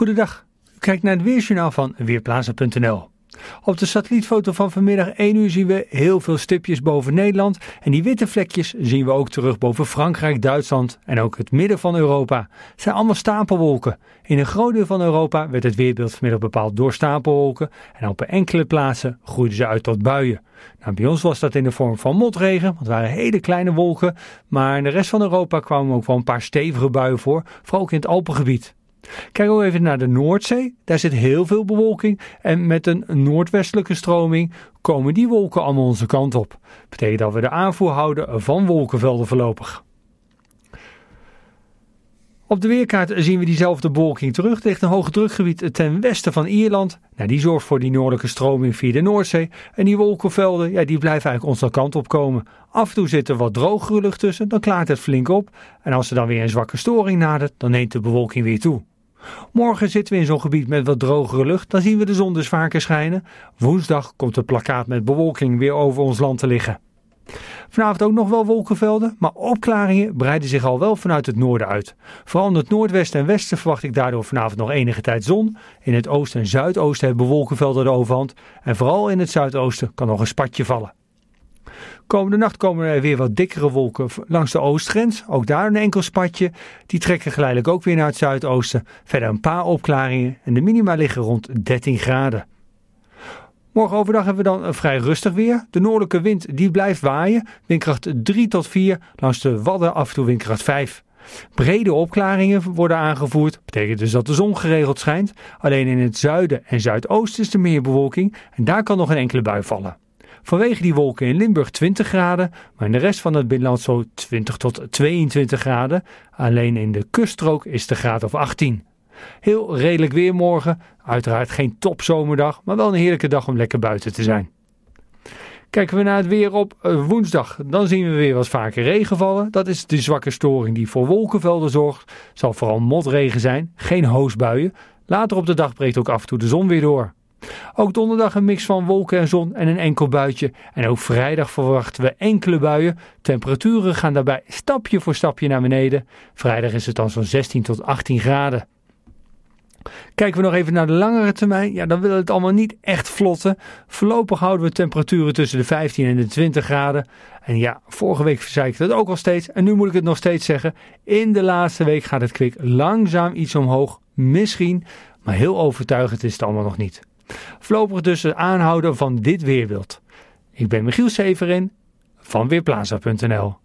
Goedendag. U kijkt naar het weersjournaal van Weerplaza.nl. Op de satellietfoto van vanmiddag 1 uur zien we heel veel stipjes boven Nederland. En die witte vlekjes zien we ook terug boven Frankrijk, Duitsland en ook het midden van Europa. Het zijn allemaal stapelwolken. In een groot deel van Europa werd het weerbeeld vanmiddag bepaald door stapelwolken. En op enkele plaatsen groeiden ze uit tot buien. Nou, bij ons was dat in de vorm van motregen, want het waren hele kleine wolken. Maar in de rest van Europa kwamen ook wel een paar stevige buien voor, vooral in het Alpengebied. Kijk ook even naar de Noordzee. Daar zit heel veel bewolking. En met een noordwestelijke stroming komen die wolken allemaal onze kant op. Dat Betekent dat we de aanvoer houden van wolkenvelden voorlopig. Op de weerkaart zien we diezelfde bewolking terug. Er een hoge drukgebied ten westen van Ierland. Nou, die zorgt voor die noordelijke stroming via de Noordzee. En die wolkenvelden ja, die blijven eigenlijk onze kant op komen. Af en toe zit er wat drogere lucht tussen, dan klaart het flink op. En als er dan weer een zwakke storing nadert, dan neemt de bewolking weer toe. Morgen zitten we in zo'n gebied met wat drogere lucht, dan zien we de zon dus vaker schijnen. Woensdag komt het plakkaat met bewolking weer over ons land te liggen. Vanavond ook nog wel wolkenvelden, maar opklaringen breiden zich al wel vanuit het noorden uit. Vooral in het noordwesten en westen verwacht ik daardoor vanavond nog enige tijd zon. In het oosten en zuidoosten hebben wolkenvelden de overhand en vooral in het zuidoosten kan nog een spatje vallen. Komende nacht komen er weer wat dikkere wolken langs de oostgrens. Ook daar een enkel spatje. Die trekken geleidelijk ook weer naar het zuidoosten. Verder een paar opklaringen en de minima liggen rond 13 graden. Morgen overdag hebben we dan een vrij rustig weer. De noordelijke wind die blijft waaien. Windkracht 3 tot 4, langs de Wadden af en toe windkracht 5. Brede opklaringen worden aangevoerd, betekent dus dat de zon geregeld schijnt. Alleen in het zuiden en zuidoosten is er meer bewolking en daar kan nog een enkele bui vallen. Vanwege die wolken in Limburg 20 graden, maar in de rest van het binnenland zo 20 tot 22 graden. Alleen in de kuststrook is de graad of 18. Heel redelijk weer morgen. Uiteraard geen topzomerdag, maar wel een heerlijke dag om lekker buiten te zijn. Kijken we naar het weer op eh, woensdag, dan zien we weer wat vaker regen vallen. Dat is de zwakke storing die voor wolkenvelden zorgt. Zal vooral motregen zijn, geen hoosbuien. Later op de dag breekt ook af en toe de zon weer door. Ook donderdag een mix van wolken en zon en een enkel buitje. En ook vrijdag verwachten we enkele buien. Temperaturen gaan daarbij stapje voor stapje naar beneden. Vrijdag is het dan zo'n 16 tot 18 graden. Kijken we nog even naar de langere termijn, ja, dan wil het allemaal niet echt vlotten. Voorlopig houden we temperaturen tussen de 15 en de 20 graden. En ja, vorige week zei ik dat ook al steeds, en nu moet ik het nog steeds zeggen. In de laatste week gaat het kwik langzaam iets omhoog, misschien, maar heel overtuigend is het allemaal nog niet. Voorlopig dus het aanhouden van dit weerbeeld. Ik ben Michiel Severin van Weerplaza.nl.